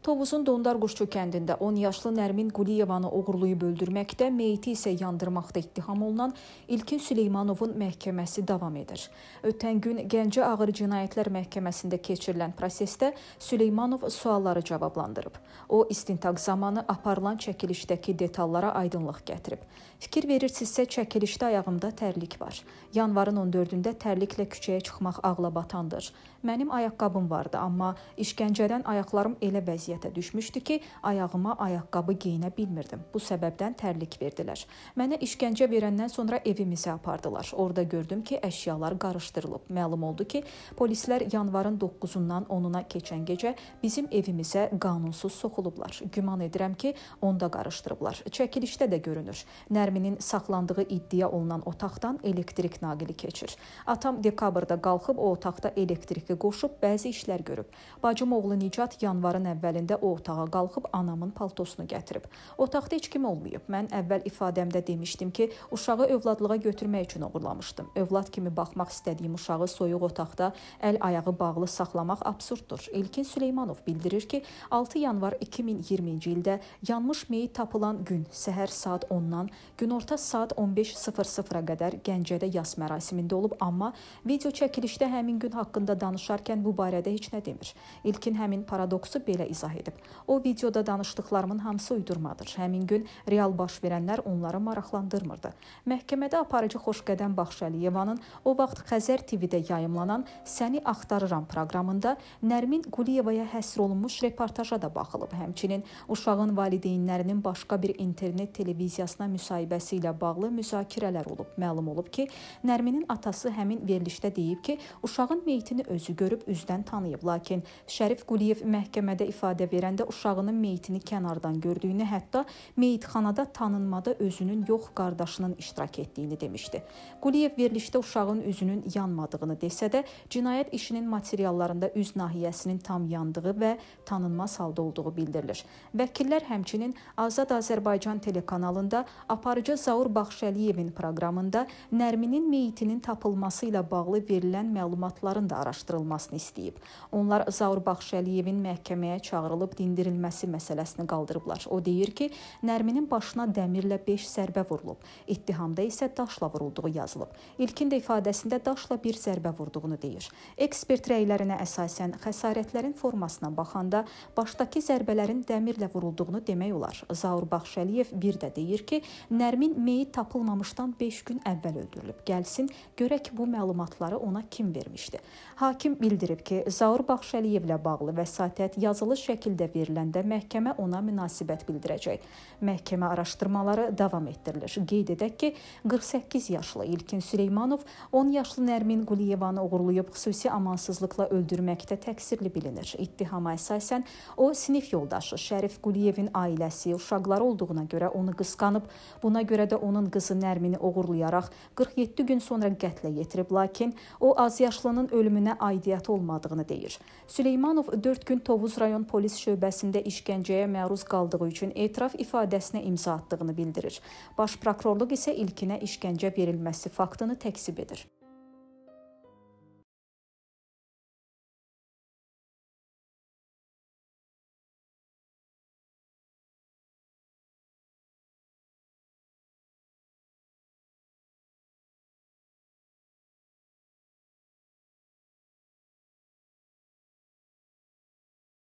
Tovuzun Dondarquşçu kəndində 10 yaşlı Nərmin Quliyevanı oğurlayıb öldürməkdə, meyti isə yandırmaqda ittiham olunan İlkin Süleymanovun məhkəməsi davam edir. Ötən gün Gəncə Ağır Cinayətlər Məhkəməsində keçirilən prosesdə Süleymanov sualları cavablandırıb. O, istintaq zamanı aparılan çəkilişdəki detallara aydınlıq gətirib. Fikir verirsinizsə, çəkilişdə ayağımda tərlik var. Yanvarın 14-də tərliklə küçəyə çıxmaq ağla batandır. Mənim ayaqqabım vardı, amma işgəncədən ayaqlarım elə vəziyyətə düşmüşdü ki, ayağıma ayaqqabı geyinə bilmirdim. Bu səbəbdən tərlik verdilər. Mənə işgəncə verəndən sonra evimizə apardılar. Orda gördüm ki, əşyalar qarışdırılıb. Məlum oldu ki, polislər yanvarın 9-undan 10-una keçən gecə bizim evimizə qanunsuz soxulublar. Güman edirəm ki, onda qarışdırıblar. Çəkilişdə də görünür. Nərminin saxlandığı iddia olunan otaqdan elektrik naqili keçir. Atam dekabrda qalxıb o otaqda elektrik şəkli qoşub bəzi işlər görüb. Bacım oğlu Nicat yanvarın əvvəlində o otağa qalxıb anamın paltosunu gətirib. Otaqda heç kim olmayıb. Mən əvvəl ifadəmdə demişdim ki, uşağı övladlığa götürmək üçün oğurlamışdım. Övlad kimi baxmaq istədiyim uşağı soyuq otaqda əl-ayağı bağlı saxlamaq absurddur. İlkin Süleymanov bildirir ki, 6 yanvar 2020-ci ildə yanmış meyit tapılan gün səhər saat 10-dan günorta saat 15:00-a qədər Gəncədə yas mərasimində olub, amma video çəkilişdə həmin gün haqqında danışılır danışarkən bu barədə heç nə demir. İlkin həmin paradoksu belə izah edib. O videoda danışdıqlarımın hamısı uydurmadır. Həmin gün real baş verənlər onları maraqlandırmırdı. Məhkəmədə aparıcı Xoşqədəm Baxşəliyevanın o vaxt Xəzər TV-də yayımlanan Səni axtarıram proqramında Nərmin Quliyevaya həsr olunmuş reportaja da baxılıb. Həmçinin uşağın valideynlərinin başqa bir internet televiziyasına müsahibəsi ilə bağlı müzakirələr olub. Məlum olub ki, Nərminin atası həmin verilişdə deyib ki, uşağın meyitini özü gücü görüb üzdən tanıyıb. Lakin Şərif Quliyev məhkəmədə ifadə verəndə uşağının meyitini kənardan gördüyünü, hətta meyitxanada tanınmada özünün yox qardaşının iştirak etdiyini demişdi. Quliyev verilişdə uşağın üzünün yanmadığını desə də, cinayət işinin materiallarında üz nahiyəsinin tam yandığı və tanınmaz halda olduğu bildirilir. Vəkillər həmçinin Azad Azərbaycan telekanalında aparıcı Zaur Baxşəliyevin proqramında Nərminin meyitinin tapılması ilə bağlı verilən məlumatların da araşdırılması qaldırılmasını istəyib. Onlar Zaur Baxşəliyevin məhkəməyə çağırılıb dindirilməsi məsələsini qaldırıblar. O deyir ki, Nərminin başına dəmirlə 5 zərbə vurulub. İttihamda isə daşla vurulduğu yazılıb. İlkin də ifadəsində daşla bir zərbə vurduğunu deyir. Ekspert rəylərinə əsasən xəsarətlərin formasına baxanda başdakı zərbələrin dəmirlə vurulduğunu demək olar. Zaur Baxşəliyev bir də deyir ki, Nərmin meyit tapılmamışdan 5 gün əvvəl öldürülüb. Gəlsin görək bu məlumatları ona kim vermişdi. Hakim Hakim bildirib ki, Zaur Baxşəliyevlə bağlı vəsatət yazılı şəkildə veriləndə məhkəmə ona münasibət bildirəcək. Məhkəmə araşdırmaları davam etdirilir. Qeyd edək ki, 48 yaşlı İlkin Süleymanov 10 yaşlı Nərmin Quliyevanı uğurlayıb xüsusi amansızlıqla öldürməkdə təqsirli bilinir. İttihama əsasən o sinif yoldaşı Şərif Quliyevin ailəsi, uşaqları olduğuna görə onu qısqanıb, buna görə də onun qızı Nərmini oğurlayaraq 47 gün sonra qətlə yetirib, lakin o az yaşlının ölümünə aid aidiyyəti olmadığını deyir. Süleymanov 4 gün Tovuz rayon polis şöbəsində işgəncəyə məruz qaldığı üçün etiraf ifadəsinə imza atdığını bildirir. Baş prokurorluq isə ilkinə işgəncə verilməsi faktını təkzib edir.